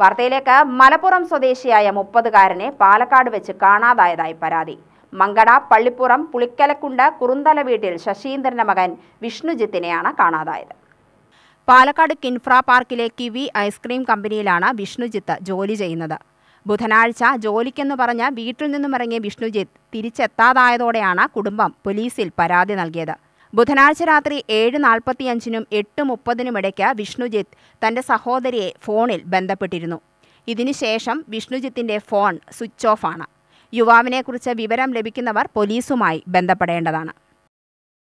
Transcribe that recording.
വാർത്തയിലേക്ക് മലപ്പുറം സ്വദേശിയായ മുപ്പതുകാരനെ പാലക്കാട് വെച്ച് കാണാതായതായി പരാതി മങ്കട പള്ളിപ്പുറം പുളിക്കലക്കുണ്ട് കുറുന്തല വീട്ടിൽ ശശീന്ദ്രന്റെ മകൻ വിഷ്ണുജിത്തിനെയാണ് കാണാതായത് പാലക്കാട് കിൻഫ്ര പാർക്കിലെ കിവി ഐസ്ക്രീം കമ്പനിയിലാണ് വിഷ്ണുജിത്ത് ജോലി ചെയ്യുന്നത് ബുധനാഴ്ച ജോലിക്കെന്ന് പറഞ്ഞ് വീട്ടിൽ നിന്നും ഇറങ്ങിയ വിഷ്ണുജിത്ത് തിരിച്ചെത്താതായതോടെയാണ് കുടുംബം പോലീസിൽ പരാതി നൽകിയത് ബുധനാഴ്ച രാത്രി ഏഴ് നാൽപ്പത്തിയഞ്ചിനും എട്ട് മുപ്പതിനുമിടയ്ക്ക് വിഷ്ണുജിത്ത് തന്റെ സഹോദരിയെ ഫോണിൽ ബന്ധപ്പെട്ടിരുന്നു ഇതിനുശേഷം വിഷ്ണുജിത്തിന്റെ ഫോൺ സ്വിച്ച് ഓഫാണ് യുവാവിനെക്കുറിച്ച് വിവരം ലഭിക്കുന്നവർ പോലീസുമായി ബന്ധപ്പെടേണ്ടതാണ്